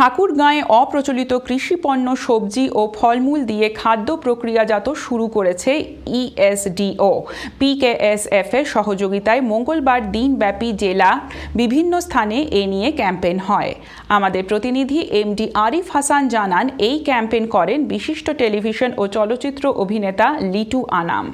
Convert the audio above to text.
ঠাকুরগাঁয়ে অপ্রচলিত কৃষিপণ্য সবজি ও ফলমূল দিয়ে খাদ্য প্রক্রিয়াজাত শুরু করেছে ইএসডিও e পিকেএসএফ এর সহযোগিতায় মঙ্গলবার দিনব্যাপী জেলা বিভিন্ন স্থানে এ নিয়ে ক্যাম্পেন হয় আমাদের প্রতিনিধি এমডি আরিফ হাসান জানান এই ক্যাম্পেন করেন বিশিষ্ট টেলিভিশন ও চলচ্চিত্র অভিনেতা লিটু আনাম